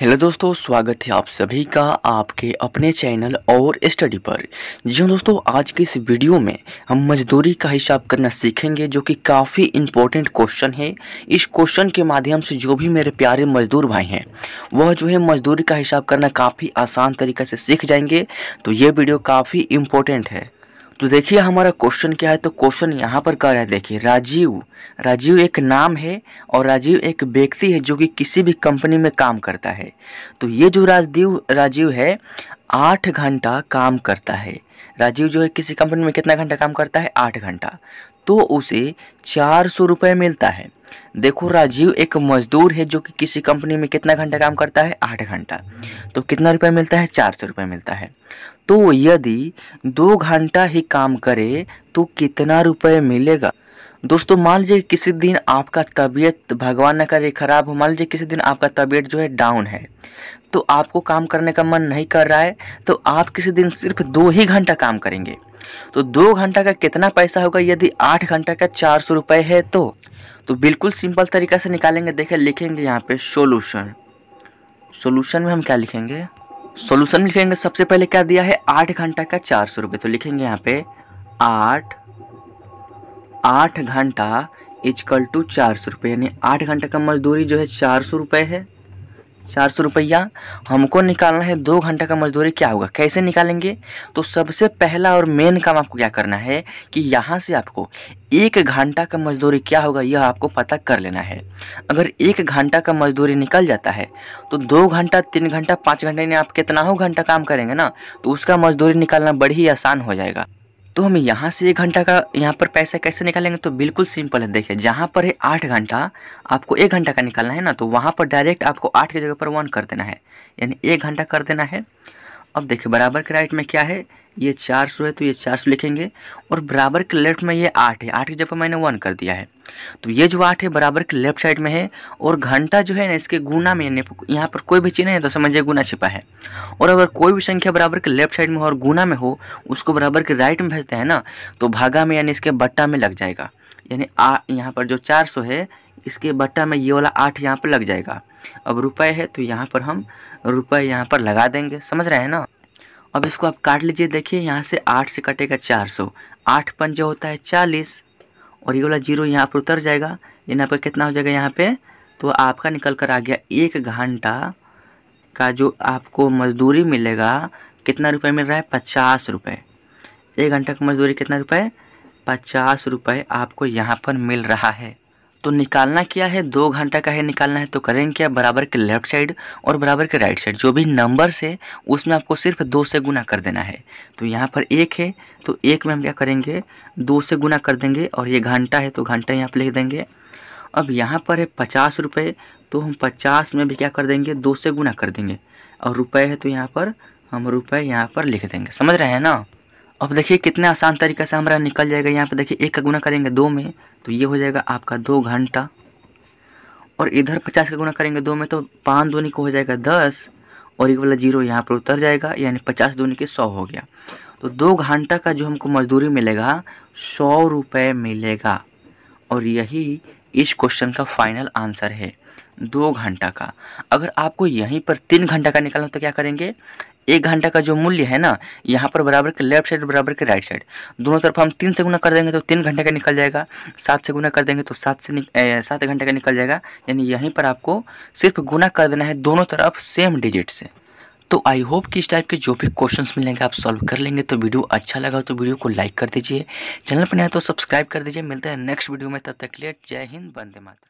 hello दोस्तों स्वागत है आप सभी का आपके अपने चैनल और स्टडी पर जी हाँ दोस्तों आज के इस वीडियो में हम मजदूरी का हिसाब करना सीखेंगे जो कि काफ़ी इम्पोर्टेंट क्वेश्चन है इस क्वेश्चन के माध्यम से जो भी मेरे प्यारे मजदूर भाई हैं वह जो है मजदूरी का हिसाब करना काफ़ी आसान तरीके से सीख जाएंगे तो ये वीडियो काफ़ी इम्पोर्टेंट है तो देखिए हमारा क्वेश्चन क्या है तो क्वेश्चन यहाँ पर क्या है देखिए राजीव राजीव एक नाम है और राजीव एक व्यक्ति है जो कि किसी भी कंपनी में काम करता है तो ये जो राजदीव राजीव है आठ घंटा काम करता है राजीव जो है किसी कंपनी में कितना घंटा काम करता है आठ घंटा तो उसे चार सौ रुपये मिलता है देखो राजीव एक मजदूर है जो कि किसी कंपनी में कितना घंटा काम करता है आठ घंटा तो कितना रुपये मिलता है चार सौ रुपये मिलता है तो यदि दो घंटा ही काम करे तो कितना रुपये मिलेगा दोस्तों मान लीजिए किसी दिन आपका तबीयत भगवान न करे ख़राब हो मान लीजिए किसी दिन आपका तबीयत जो है डाउन है तो आपको काम करने का मन नहीं कर रहा है तो आप किसी दिन सिर्फ दो ही घंटा काम करेंगे तो दो घंटा का कितना पैसा होगा यदि आठ घंटा का चार सौ रुपये है तो तो बिल्कुल सिंपल तरीका से निकालेंगे देखें लिखेंगे यहाँ पे सोल्यूशन सोल्यूशन में हम क्या लिखेंगे सॉल्यूशन लिखेंगे सबसे पहले क्या दिया है आठ घंटा का चार सौ रुपये तो लिखेंगे यहाँ पे आठ आठ घंटा इजकल टू चार सौ रुपये यानी आठ घंटा का मजदूरी जो है चार सौ रुपये है चार सौ रुपया हमको निकालना है दो घंटा का मजदूरी क्या होगा कैसे निकालेंगे तो सबसे पहला और मेन काम आपको क्या करना है कि यहाँ से आपको एक घंटा का मजदूरी क्या होगा यह आपको पता कर लेना है अगर एक घंटा का मजदूरी निकल जाता है तो दो घंटा तीन घंटा पाँच घंटे में आप कितना हो घंटा काम करेंगे ना तो उसका मजदूरी निकालना बड़ी ही आसान हो जाएगा तो हम यहाँ से एक घंटा का यहाँ पर पैसा कैसे निकालेंगे तो बिल्कुल सिंपल है देखिए जहाँ पर है आठ घंटा आपको एक घंटा का निकालना है ना तो वहाँ पर डायरेक्ट आपको आठ की जगह पर वन कर देना है यानी एक घंटा कर देना है अब देखिए बराबर के राइट में क्या है ये चार सौ है तो ये चार सौ लिखेंगे और बराबर के लेफ्ट में ये आठ है आठ की जगह मैंने वन कर दिया है तो ये जो आठ है बराबर के लेफ्ट साइड में है और घंटा जो है ना इसके गुना में यहाँ पर कोई भी चिन्ह है तो समझिए गुना छिपा है और अगर कोई भी संख्या बराबर के लेफ्ट साइड में हो और गुना में हो उसको बराबर के राइट में भेजते हैं ना तो भागा में यानी इसके बट्टा में लग जाएगा यानी आ यहाँ पर जो चार सौ है इसके बट्टा में ये वाला आठ यहाँ पर लग जाएगा अब रुपये है तो यहाँ पर हम रुपये यहाँ पर लगा देंगे समझ रहे हैं ना अब इसको आप काट लीजिए देखिए यहाँ से आठ से कटेगा चार सौ आठ पंजा होता है चालीस और ये वाला जीरो यहाँ पर उतर जाएगा यहाँ पर कितना हो जाएगा यहाँ पे तो आपका निकल कर आ गया एक घंटा का जो आपको मजदूरी मिलेगा कितना रुपए मिल रहा है पचास रुपये एक घंटा की मजदूरी कितना रुपये पचास रुपये आपको यहाँ पर मिल रहा है तो निकालना क्या है दो घंटा का है निकालना है तो करेंगे क्या बराबर के लेफ्ट साइड और बराबर के राइट साइड जो भी नंबर से उसमें आपको सिर्फ दो से गुना कर देना है तो यहाँ पर एक है तो एक में हम क्या करेंगे दो से गुना कर देंगे और ये घंटा है तो घंटा यहाँ पर लिख देंगे अब यहाँ पर है पचास रुपये तो हम पचास में भी क्या कर देंगे दो से गुना कर देंगे और रुपये है तो यहाँ पर हम रुपये यहाँ पर लिख देंगे समझ रहे हैं ना अब देखिए कितने आसान तरीके से हमारा निकल जाएगा यहाँ पे देखिए एक का गुना करेंगे दो में तो ये हो जाएगा आपका दो घंटा और इधर पचास का गुना करेंगे दो में तो पाँच दूनी को हो जाएगा दस और एक वाला जीरो यहाँ पर उतर जाएगा यानी पचास दूनी के सौ हो गया तो दो घंटा का जो हमको मजदूरी मिलेगा सौ रुपये मिलेगा और यही इस क्वेश्चन का फाइनल आंसर है दो घंटा का अगर आपको यहीं पर तीन घंटा का निकालना हो तो क्या करेंगे एक घंटा का जो मूल्य है ना यहाँ पर बराबर के लेफ्ट साइड बराबर के राइट साइड दोनों तरफ हम तीन से गुना कर देंगे तो तीन घंटे का निकल जाएगा सात से गुना कर देंगे तो सात से सात घंटे का निकल जाएगा यानी यहीं पर आपको सिर्फ गुना कर देना है दोनों तरफ सेम डिजिट से तो आई होप कि इस टाइप के जो भी क्वेश्चंस मिलेंगे आप सॉल्व कर लेंगे तो वीडियो अच्छा लगा तो वीडियो को लाइक कर दीजिए चैनल पर नया तो सब्सक्राइब कर दीजिए मिलते हैं नेक्स्ट वीडियो में तब तक लिए जय हिंद बंदे मात्र